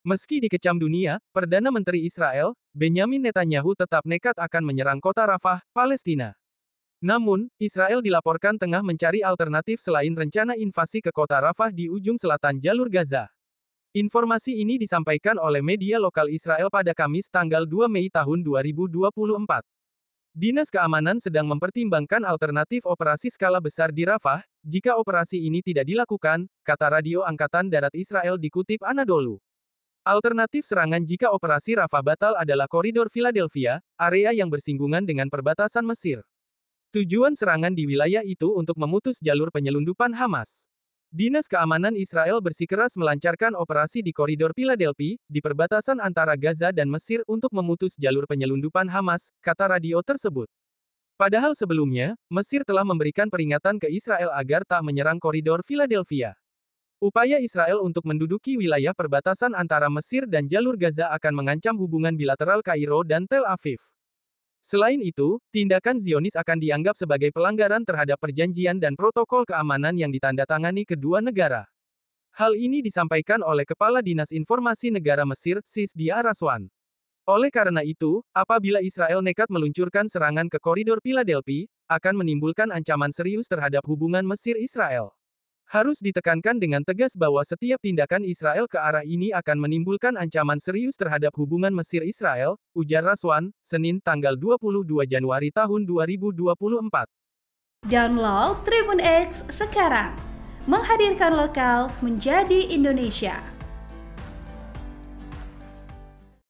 Meski dikecam dunia, Perdana Menteri Israel, Benjamin Netanyahu tetap nekat akan menyerang kota Rafah, Palestina. Namun, Israel dilaporkan tengah mencari alternatif selain rencana invasi ke kota Rafah di ujung selatan jalur Gaza. Informasi ini disampaikan oleh media lokal Israel pada Kamis tanggal 2 Mei tahun 2024. Dinas Keamanan sedang mempertimbangkan alternatif operasi skala besar di Rafah, jika operasi ini tidak dilakukan, kata Radio Angkatan Darat Israel dikutip Anadolu. Alternatif serangan jika operasi Rafah batal adalah koridor Philadelphia, area yang bersinggungan dengan perbatasan Mesir. Tujuan serangan di wilayah itu untuk memutus jalur penyelundupan Hamas. Dinas Keamanan Israel bersikeras melancarkan operasi di koridor Philadelphia, di perbatasan antara Gaza dan Mesir untuk memutus jalur penyelundupan Hamas, kata radio tersebut. Padahal sebelumnya, Mesir telah memberikan peringatan ke Israel agar tak menyerang koridor Philadelphia. Upaya Israel untuk menduduki wilayah perbatasan antara Mesir dan Jalur Gaza akan mengancam hubungan bilateral Kairo dan Tel Aviv. Selain itu, tindakan Zionis akan dianggap sebagai pelanggaran terhadap perjanjian dan protokol keamanan yang ditandatangani kedua negara. Hal ini disampaikan oleh Kepala Dinas Informasi Negara Mesir, Sis Dia Raswan. Oleh karena itu, apabila Israel nekat meluncurkan serangan ke koridor Philadelphia, akan menimbulkan ancaman serius terhadap hubungan Mesir-Israel. Harus ditekankan dengan tegas bahwa setiap tindakan Israel ke arah ini akan menimbulkan ancaman serius terhadap hubungan Mesir-Israel, ujar Raswan, Senin tanggal 22 Januari tahun 2024. Download Tribun X sekarang, menghadirkan lokal menjadi Indonesia.